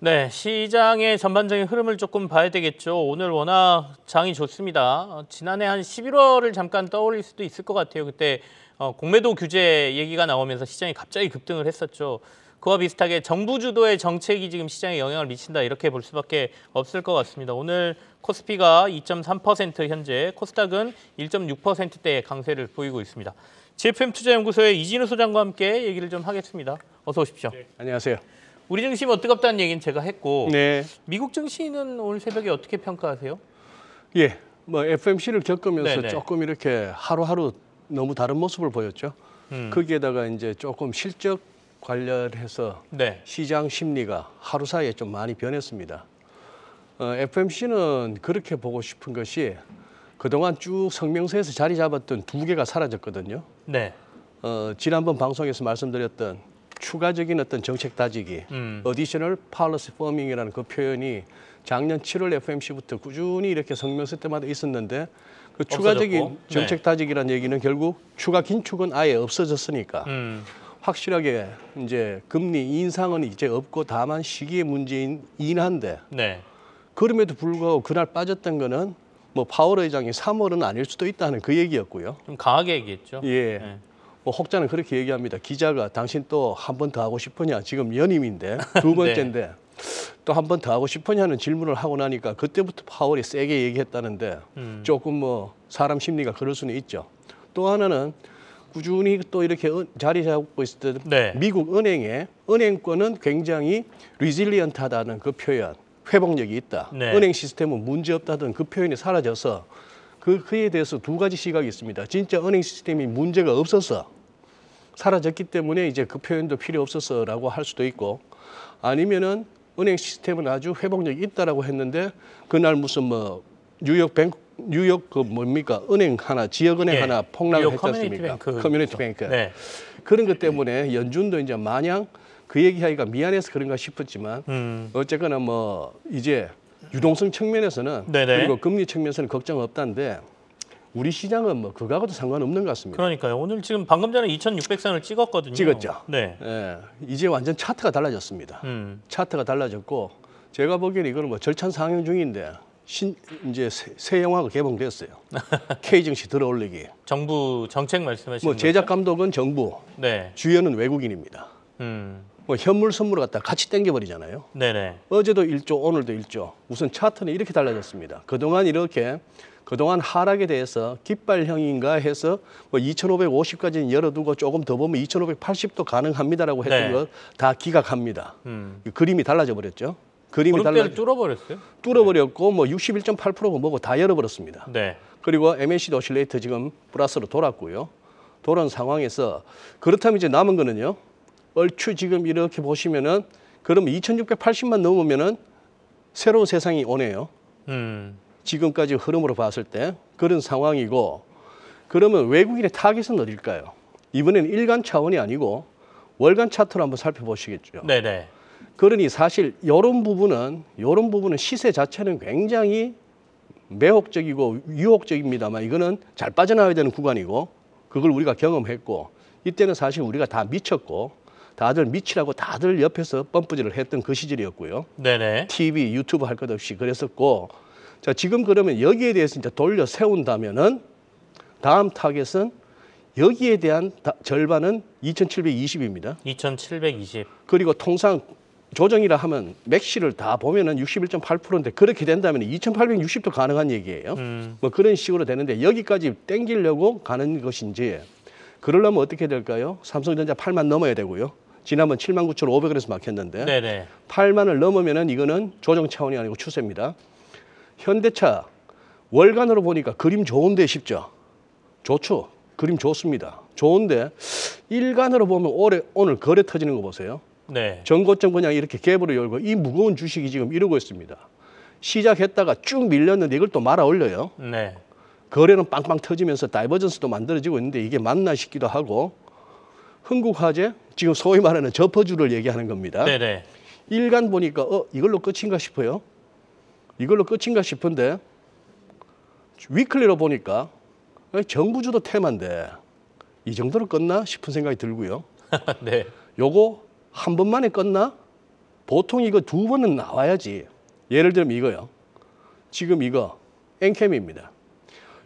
네, 시장의 전반적인 흐름을 조금 봐야 되겠죠. 오늘 워낙 장이 좋습니다. 지난해 한 11월을 잠깐 떠올릴 수도 있을 것 같아요. 그때 어, 공매도 규제 얘기가 나오면서 시장이 갑자기 급등을 했었죠. 그와 비슷하게 정부 주도의 정책이 지금 시장에 영향을 미친다 이렇게 볼 수밖에 없을 것 같습니다. 오늘 코스피가 2.3% 현재, 코스닥은 1.6%대의 강세를 보이고 있습니다. GFM 투자연구소의 이진우 소장과 함께 얘기를 좀 하겠습니다. 어서 오십시오. 네, 안녕하세요. 우리 증시뭐 뜨겁다는 얘기는 제가 했고 네. 미국 증시는 오늘 새벽에 어떻게 평가하세요? 예, 뭐 FMC를 겪으면서 네네. 네. 조금 이렇게 하루하루 너무 다른 모습을 보였죠. 음. 거기에다가 이제 조금 실적 관련해서 네. 시장 심리가 하루 사이에 좀 많이 변했습니다. 어, FMC는 그렇게 보고 싶은 것이 그동안 쭉 성명서에서 자리 잡았던 두 개가 사라졌거든요. 네. 어, 지난번 방송에서 말씀드렸던 추가적인 어떤 정책 다지기 음. 어디셔널 팔러스 포밍이라는 그 표현이 작년 7월 FMC부터 꾸준히 이렇게 성명서 때마다 있었는데 그 추가적인 없어졌고. 네. 정책 다지기란 얘기는 결국 추가 긴축은 아예 없어졌으니까 음. 확실하게 이제 금리 인상은 이제 없고 다만 시기의 문제인 인한데 네. 그럼에도 불구하고 그날 빠졌던 거는 뭐 파월 의장이 3월은 아닐 수도 있다는 그 얘기였고요. 좀 강하게 얘기했죠. 예. 네. 뭐 혹자는 그렇게 얘기합니다. 기자가 당신 또 한 번 더 하고 싶으냐? 지금 연임인데 두 네. 번째인데 네. 또한 번 더 하고 싶으냐는 질문을 하고 나니까 그때부터 파월이 세게 얘기했다는데 음. 조금 뭐 사람 심리가 그럴 수는 있죠. 또 하나는 꾸준히 또 이렇게 자리 잡고 있을 때 네. 미국 은행에 은행권은 굉장히 리질리언트하다는 그 표현, 회복력이 있다. 네. 은행 시스템은 문제없다던 그 표현이 사라져서 그, 그에 대해서 두 가지 시각이 있습니다. 진짜 은행 시스템이 문제가 없어서 사라졌기 때문에 이제 그 표현도 필요 없어서라고 할 수도 있고 아니면은 은행 시스템은 아주 회복력이 있다라고 했는데 그날 무슨 뭐 뉴욕 뱅크 뉴욕 그 뭡니까 은행 하나 지역 은행 예. 하나 폭락을했잖습니까 커뮤니티, 커뮤니티 뱅크. 네. 그런 것 때문에 연준도 이제 마냥 그 얘기하기가 미안해서 그런가 싶었지만 음. 어쨌거나 뭐 이제 유동성 측면에서는 네네. 그리고 금리 측면에서는 걱정 없다는데 우리 시장은 뭐 그거하고도 상관없는 것 같습니다. 그러니까요. 오늘 지금 방금 전에 2,600선을 찍었거든요. 찍었죠. 네. 예, 이제 완전 차트가 달라졌습니다. 음. 차트가 달라졌고 제가 보기에는 이거는 뭐 절찬 상영 중인데 신 이제 새, 새 영화가 개봉됐어요. K 증시 들어올리기. 정부 정책 말씀하시는 거죠? 뭐 제작 감독은 정부, 네. 주연은 외국인입니다. 음. 뭐 현물 선물 갖다 같이 땡겨버리잖아요. 네네. 어제도 1조, 오늘도 1조. 우선 차트는 이렇게 달라졌습니다. 그동안 이렇게 그동안 하락에 대해서 깃발형인가 해서 뭐 2,550까지는 열어두고 조금 더 보면 2,580도 가능합니다라고 했던 네. 거다 기각합니다. 음. 그림이 달라져 버렸죠. 그림이 달라 뚫어버렸어요? 뚫어버렸고 네. 뭐 61.8%고 뭐고 다 열어버렸습니다. 네. 그리고 MACD 오실레이터 지금 플러스로 돌았고요. 돌은 상황에서 그렇다면 이제 남은 거는요. 얼추 지금 이렇게 보시면은 그러면 2680만 넘으면은 새로운 세상이 오네요. 음. 지금까지 흐름으로 봤을 때 그런 상황이고 그러면 외국인의 타겟은 어딜까요? 이번에는 일간 차원이 아니고 월간 차트로 한번 살펴보시겠죠. 네네. 그러니 사실 이런 부분은 이런 부분은 시세 자체는 굉장히 매혹적이고 유혹적입니다만 이거는 잘 빠져나와야 되는 구간이고 그걸 우리가 경험했고 이때는 사실 우리가 다 미쳤고 다들 미치라고 다들 옆에서 뻔뿌질을 했던 그 시절이었고요. 네네. TV, 유튜브 할 것 없이 그랬었고 자 지금 그러면 여기에 대해서 이제 돌려 세운다면은 다음 타겟은 여기에 대한 다, 절반은 2,720입니다. 2,720. 그리고 통상 조정이라 하면 맥시를 다 보면은 61.8%인데 그렇게 된다면 2,860도 가능한 얘기예요. 음. 뭐 그런 식으로 되는데 여기까지 땡기려고 가는 것인지 그러려면 어떻게 될까요? 삼성전자 8만 넘어야 되고요. 지난번 7만 9,500원에서 막혔는데 네네. 8만을 넘으면은 이거는 조정 차원이 아니고 추세입니다. 현대차 월간으로 보니까 그림 좋은데 쉽죠 좋죠. 그림 좋습니다. 좋은데 일간으로 보면 올해 오늘 거래 터지는 거 보세요. 네. 전고점 그냥 이렇게 갭으로 열고 이 무거운 주식이 지금 이러고 있습니다. 시작했다가 쭉 밀렸는데 이걸 또 말아 올려요. 네. 거래는 빵빵 터지면서 다이버전스도 만들어지고 있는데 이게 맞나 싶기도 하고 흥국화재, 지금 소위 말하는 저퍼주를 얘기하는 겁니다. 네네. 네. 일간 보니까 어 이걸로 끝인가 싶어요. 이걸로 끝인가 싶은데 위클리로 보니까 어, 정부주도 테마인데 이 정도로 끝나 싶은 생각이 들고요. 네. 요거 한 번만에 끝나? 보통 이거 두 번은 나와야지. 예를 들면 이거요. 지금 이거 엔캠입니다.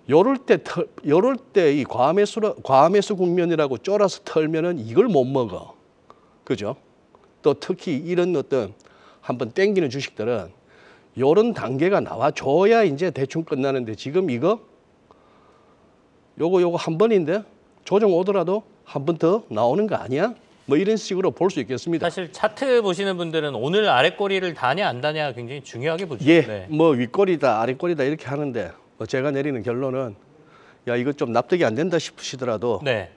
요럴 때, 털, 요럴 때 이 과메수, 과메수 국면이라고 쫄아서 털면은 이걸 못 먹어. 그죠? 또 특히 이런 어떤 한번 땡기는 주식들은 요런 단계가 나와줘야 이제 대충 끝나는데 지금 이거 요거 요거 한 번인데 조정 오더라도 한 번 더 나오는 거 아니야? 뭐 이런 식으로 볼 수 있겠습니다. 사실 차트 보시는 분들은 오늘 아래꼬리를 다냐 안 다냐 굉장히 중요하게 보죠. 예, 네. 뭐 윗꼬리다 아래꼬리다 이렇게 하는데 어, 제가 내리는 결론은 야 이거 좀 납득이 안 된다 싶으시더라도 네.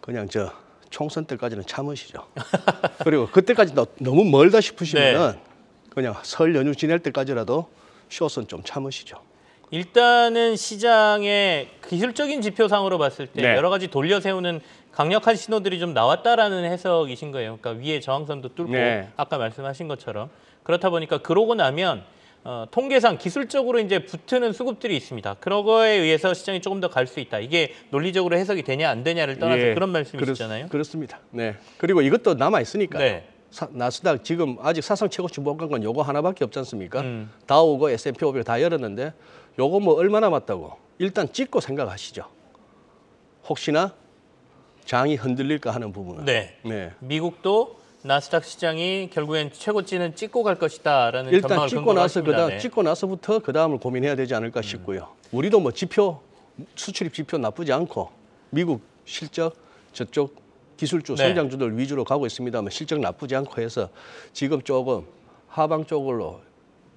그냥 저 총선 때까지는 참으시죠. 그리고 그때까지 너무 멀다 싶으시면은 네. 그냥 설 연휴 지낼 때까지라도 쇼선 좀 참으시죠. 일단은 시장의 기술적인 지표상으로 봤을 때 네. 여러 가지 돌려세우는 강력한 신호들이 좀 나왔다라는 해석이신 거예요. 그러니까 위에 저항선도 뚫고 네. 아까 말씀하신 것처럼 그렇다 보니까 그러고 나면 어, 통계상 기술적으로 이제 붙는 수급들이 있습니다. 그런 거에 의해서 시장이 조금 더 갈 수 있다. 이게 논리적으로 해석이 되냐 안 되냐를 떠나서 예, 그런 말씀이시잖아요. 그렇, 습니다 네. 그리고 이것도 남아 있으니까. 네. 나스닥 지금 아직 사상 최고치 못 간 건 요거 하나밖에 없지 않습니까? 음. 다우고 S&P 500다 열었는데 요거 뭐 얼마나 맞다고 일단 찍고 생각하시죠. 혹시나 장이 흔들릴까 하는 부분은. 네. 네. 미국도 나스닥 시장이 결국엔 최고치는 찍고 갈 것이다라는 일단 찍고 나서 그다 네. 찍고 나서부터 그 다음을 고민해야 되지 않을까 싶고요. 음. 우리도 뭐 지표 수출입 지표 나쁘지 않고 미국 실적 저쪽 기술주 네. 성장주들 위주로 가고 있습니다만 실적 나쁘지 않고 해서 지금 조금 하방 쪽으로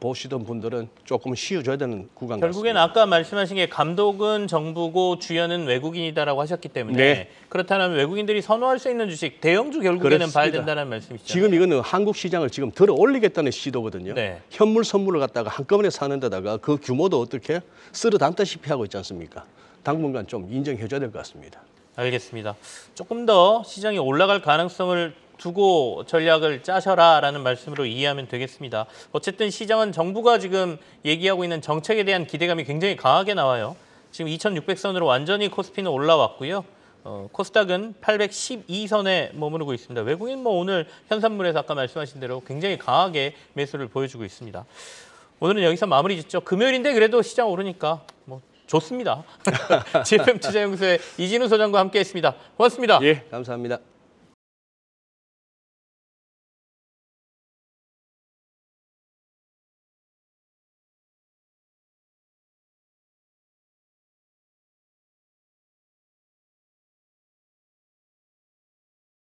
보시던 분들은 조금 쉬어줘야 되는 구간 결국엔 같습니다. 아까 말씀하신 게 감독은 정부고 주연은 외국인이다라고 하셨기 때문에 네. 그렇다면 외국인들이 선호할 수 있는 주식 대형주 결국에는 그렇습니다. 봐야 된다는 말씀이시죠. 지금 이거는 한국 시장을 지금 들어 올리겠다는 시도거든요. 네. 현물 선물을 갖다가 한꺼번에 사는 데다가 그 규모도 어떻게 쓰러 담다시피 하고 있지 않습니까? 당분간 좀 인정해줘야 될 것 같습니다. 알겠습니다. 조금 더 시장이 올라갈 가능성을 두고 전략을 짜셔라라는 말씀으로 이해하면 되겠습니다. 어쨌든 시장은 정부가 지금 얘기하고 있는 정책에 대한 기대감이 굉장히 강하게 나와요. 지금 2600선으로 완전히 코스피는 올라왔고요. 어, 코스닥은 812선에 머무르고 있습니다. 외국인 뭐 오늘 현산물에서 아까 말씀하신 대로 굉장히 강하게 매수를 보여주고 있습니다. 오늘은 여기서 마무리 짓죠. 금요일인데 그래도 시장 오르니까 뭐 좋습니다. GFM 투자연구소의 이진우 소장과 함께했습니다. 고맙습니다. 예, 감사합니다.